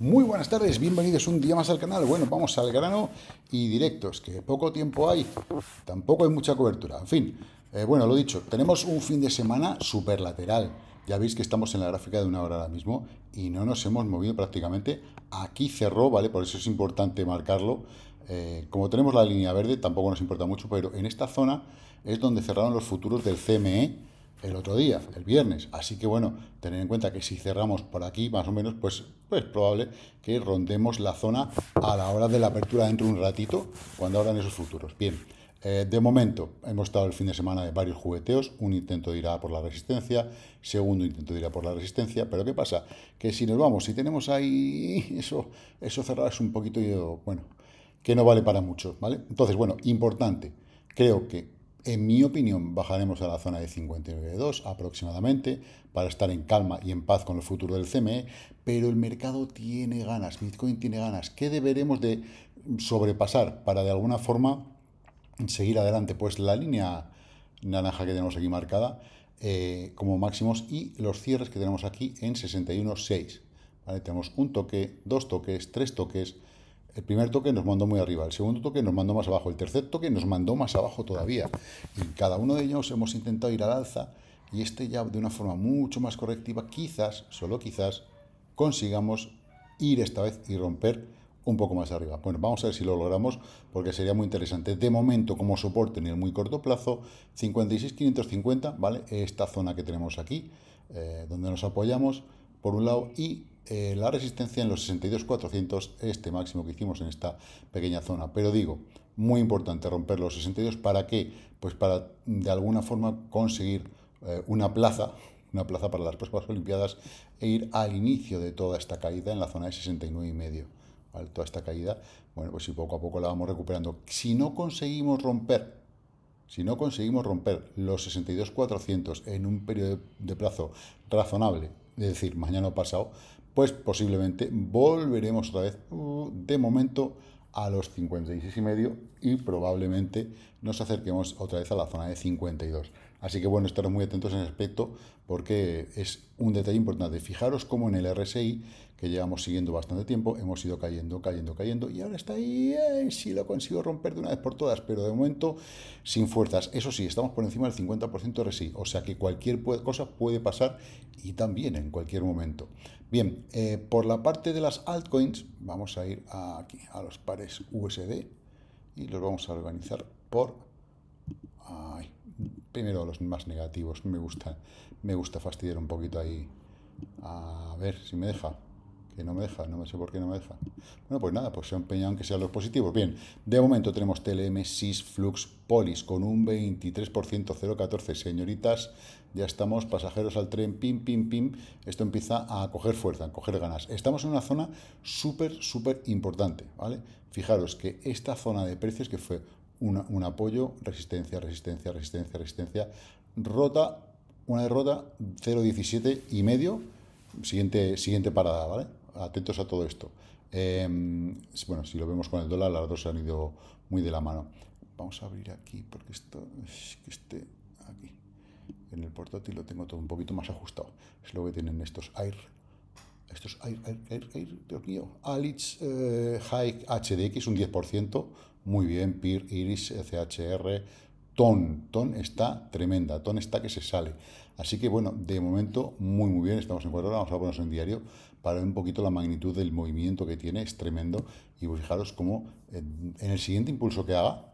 Muy buenas tardes, bienvenidos un día más al canal. Bueno, vamos al grano y directos, que poco tiempo hay, tampoco hay mucha cobertura. En fin, eh, bueno, lo dicho, tenemos un fin de semana super lateral. Ya veis que estamos en la gráfica de una hora ahora mismo y no nos hemos movido prácticamente. Aquí cerró, ¿vale? Por eso es importante marcarlo. Eh, como tenemos la línea verde, tampoco nos importa mucho, pero en esta zona es donde cerraron los futuros del CME el otro día, el viernes. Así que bueno, tener en cuenta que si cerramos por aquí, más o menos, pues es pues, probable que rondemos la zona a la hora de la apertura dentro de un ratito, cuando abran esos futuros. Bien, eh, de momento hemos estado el fin de semana de varios jugueteos, un intento de ir a por la resistencia, segundo intento de ir a por la resistencia, pero ¿qué pasa? Que si nos vamos, si tenemos ahí eso, eso cerrar es un poquito, bueno, que no vale para mucho, ¿vale? Entonces, bueno, importante, creo que en mi opinión, bajaremos a la zona de 59.2 aproximadamente para estar en calma y en paz con el futuro del CME, pero el mercado tiene ganas, Bitcoin tiene ganas. ¿Qué deberemos de sobrepasar para de alguna forma seguir adelante? Pues la línea naranja que tenemos aquí marcada eh, como máximos y los cierres que tenemos aquí en 61.6. Tenemos un toque, dos toques, tres toques, el primer toque nos mandó muy arriba, el segundo toque nos mandó más abajo, el tercer toque nos mandó más abajo todavía. Y en cada uno de ellos hemos intentado ir al alza y este ya de una forma mucho más correctiva, quizás, solo quizás, consigamos ir esta vez y romper un poco más arriba. Bueno, vamos a ver si lo logramos porque sería muy interesante. De momento, como soporte en el muy corto plazo, 56.550, ¿vale? Esta zona que tenemos aquí, eh, donde nos apoyamos, por un lado, y eh, la resistencia en los 62.400, este máximo que hicimos en esta pequeña zona. Pero digo, muy importante romper los 62, ¿para qué? Pues para de alguna forma conseguir eh, una plaza, una plaza para las próximas Olimpiadas e ir al inicio de toda esta caída en la zona de 69 y medio. Toda esta caída, bueno, pues si poco a poco la vamos recuperando. Si no conseguimos romper si no conseguimos romper los 62.400 en un periodo de plazo razonable, es decir, mañana o pasado, pues posiblemente volveremos otra vez uh, de momento a los 56 y medio y probablemente nos acerquemos otra vez a la zona de 52. Así que bueno, estaros muy atentos en ese aspecto porque es un detalle importante. Fijaros cómo en el RSI que llevamos siguiendo bastante tiempo, hemos ido cayendo, cayendo, cayendo, y ahora está ahí, eh, si lo consigo romper de una vez por todas, pero de momento sin fuerzas. Eso sí, estamos por encima del 50% de RSI, o sea que cualquier cosa puede pasar y también en cualquier momento. Bien, eh, por la parte de las altcoins, vamos a ir aquí a los pares USD y los vamos a organizar por... Ay, primero los más negativos, me gusta, me gusta fastidiar un poquito ahí. A ver si me deja que no me deja, no me sé por qué no me deja. Bueno, pues nada, pues se ha empeñado aunque sean los positivos. Bien, de momento tenemos TLM, 6 Flux, Polis con un 23%, 0,14. Señoritas, ya estamos pasajeros al tren, pim, pim, pim. Esto empieza a coger fuerza, a coger ganas. Estamos en una zona súper, súper importante, ¿vale? Fijaros que esta zona de precios que fue un apoyo, resistencia, resistencia, resistencia, resistencia, rota, una derrota, 0,17 y medio, siguiente, siguiente parada, ¿vale? atentos a todo esto. Em, bueno, si lo vemos con el dólar, las dos se han ido muy de la mano. Vamos a abrir aquí, porque esto es que esté aquí. En el portátil lo tengo todo un poquito más ajustado. Es lo que tienen estos Air. Estos Air, Air, Air, Dios mío. Alits eh, High HDX, un 10%. Muy bien. PIR, Iris, CHR, Ton. Ton está tremenda, Ton está que se sale. Así que bueno, de momento muy muy bien, estamos en cuatro horas, vamos a ponernos en diario para ver un poquito la magnitud del movimiento que tiene, es tremendo. Y pues fijaros cómo eh, en el siguiente impulso que haga,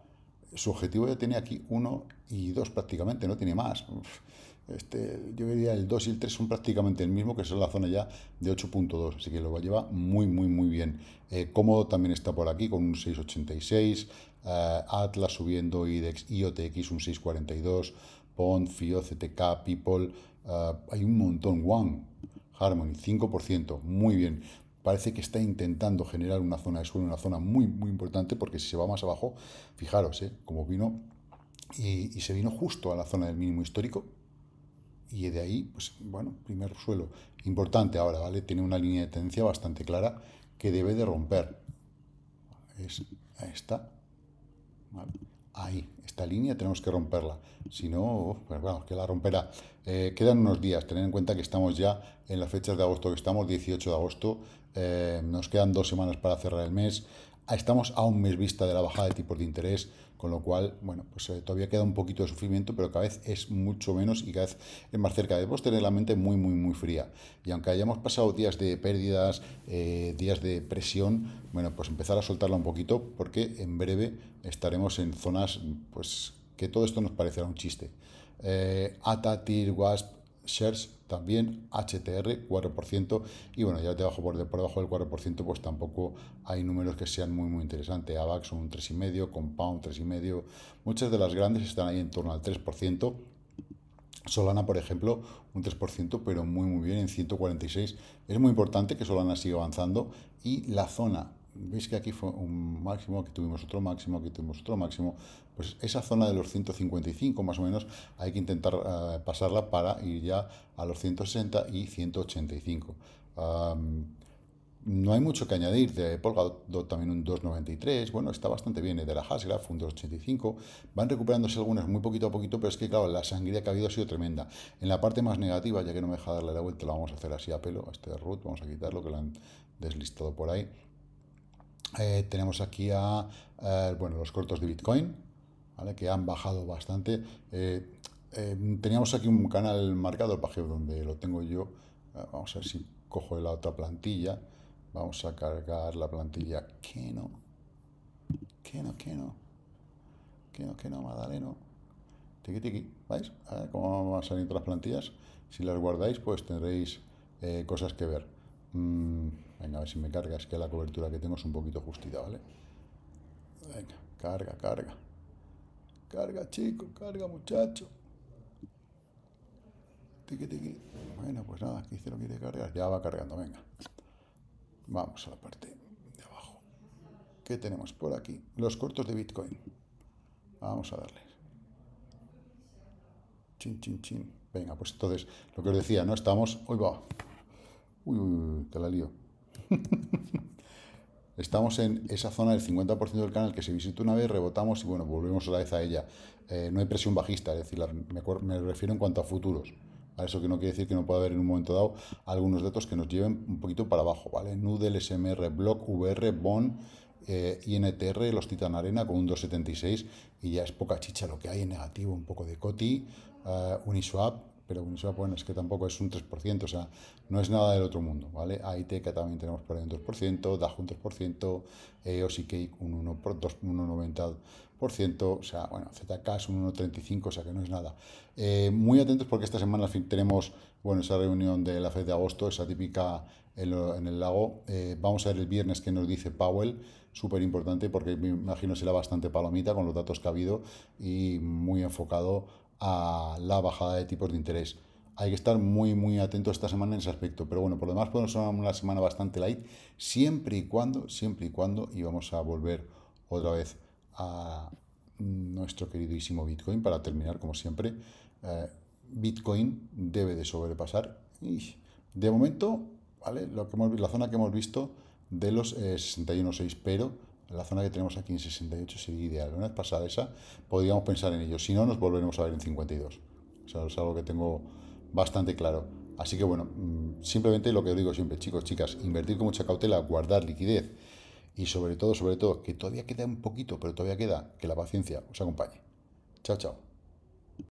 su objetivo ya tiene aquí uno y dos prácticamente, no tiene más. Este, yo diría el 2 y el 3 son prácticamente el mismo, que son la zona ya de 8.2, así que lo lleva muy, muy, muy bien. Eh, cómodo también está por aquí con un 6.86, eh, Atlas subiendo, IDEX, IOTX un 6.42, Pond, FIO, CTK, People, eh, hay un montón, One, Harmony, 5%, muy bien. Parece que está intentando generar una zona de suelo, una zona muy, muy importante, porque si se va más abajo, fijaros, como vino y, y se vino justo a la zona del mínimo histórico, y de ahí, pues bueno, primer suelo importante ahora, ¿vale? Tiene una línea de tendencia bastante clara que debe de romper. Es esta, ¿vale? Ahí, esta línea tenemos que romperla. Si no, pues bueno, que la romperá. Eh, quedan unos días, tener en cuenta que estamos ya en las fechas de agosto que estamos, 18 de agosto. Eh, nos quedan dos semanas para cerrar el mes. Ah, estamos a un mes vista de la bajada de tipos de interés, con lo cual, bueno, pues eh, todavía queda un poquito de sufrimiento, pero cada vez es mucho menos y cada vez es más cerca. Debemos tener la mente muy, muy, muy fría. Y aunque hayamos pasado días de pérdidas, eh, días de presión, bueno, pues empezar a soltarla un poquito, porque en breve estaremos en zonas, pues, que todo esto nos parecerá un chiste. Eh, ATA, WASP, SHARES también, HTR 4%, y bueno, ya debajo por, por debajo del 4%, pues tampoco hay números que sean muy, muy interesantes. AVAX un 3,5%, Compound 3,5%, muchas de las grandes están ahí en torno al 3%. Solana, por ejemplo, un 3%, pero muy muy bien en 146. Es muy importante que Solana siga avanzando y la zona veis que aquí fue un máximo, aquí tuvimos otro máximo, aquí tuvimos otro máximo, pues esa zona de los 155 más o menos hay que intentar eh, pasarla para ir ya a los 160 y 185. no hay mucho que añadir, de Polkadot también un 2.93, bueno, está bastante bien, eh, de la Hasgraph un 2.85, van recuperándose algunas muy poquito a poquito, pero es que claro, la sangría que ha habido ha sido tremenda. En la parte más negativa, ya que no me deja darle la vuelta, la vamos a hacer así a pelo, este root, vamos a quitarlo, que lo han deslistado por ahí. Eh, tenemos aquí a eh, bueno, los cortos de Bitcoin, que han bajado bastante. Eh, teníamos aquí un canal marcado, el donde lo tengo yo. vamos a ver si cojo la otra plantilla. Vamos a cargar la plantilla que no. Que no, que no. Que no, que no, Madaleno. tiki tiqui. veis A ver cómo van saliendo las plantillas. Si las guardáis, pues tendréis cosas que ver. Mm. Venga, a ver si me carga, es que la cobertura que tengo es un poquito justita, ¿vale? Venga, carga, carga. Carga, chico, carga, muchacho. Tiki, tiqui. Bueno, pues nada, aquí se lo quiere cargar. Ya va cargando, venga. Vamos a la parte de abajo. ¿Qué tenemos por aquí? Los cortos de Bitcoin. Vamos a darles. Chin, chin, chin. Venga, pues entonces, lo que os decía, ¿no? Estamos. Hoy va. Uy, uy, uy, la lío. Estamos en esa zona del 50% del canal que se visita una vez, rebotamos y bueno, volvemos otra vez a ella. Eh, no hay presión bajista, es decir, me, refiero en cuanto a futuros. a Eso que no quiere decir que no pueda haber en un momento dado algunos datos que nos lleven un poquito para abajo, ¿vale? Noodle, SMR, Block, VR, Bond, eh, INTR, los Titan Arena con un 276 y ya es poca chicha lo que hay en negativo, un poco de COTI, eh, Uniswap, pero bueno, es que tampoco es un 3%, o sea, no es nada del otro mundo, ¿vale? AIT también tenemos por ahí un 2%, DAJ un 3%, EOS un 1,90%, o sea, bueno, ZK es un 1,35%, o sea que no es nada. Eh, muy atentos porque esta semana al fin tenemos, bueno, esa reunión de la FED de agosto, esa típica en, el lago. Eh, vamos a ver el viernes que nos dice Powell, súper importante porque me imagino será bastante palomita con los datos que ha habido y muy enfocado a la bajada de tipos de interés. Hay que estar muy, muy atento esta semana en ese aspecto. Pero bueno, por lo demás, podemos ser una semana bastante light, siempre y cuando, siempre y cuando, y vamos a volver otra vez a nuestro queridísimo Bitcoin para terminar, como siempre. Eh, Bitcoin debe de sobrepasar. Y de momento, ¿vale? Lo que hemos, la zona que hemos visto de los 61.6, eh, pero la zona que tenemos aquí en 68 sería ideal. Una vez pasada esa, podríamos pensar en ello. Si no, nos volveremos a ver en 52. O sea, es algo que tengo bastante claro. Así que bueno, mm, simplemente lo que os digo siempre, chicos, chicas, invertir con mucha cautela, guardar liquidez y sobre todo, sobre todo, que todavía queda un poquito, pero todavía queda que la paciencia os acompañe. Chao, chao.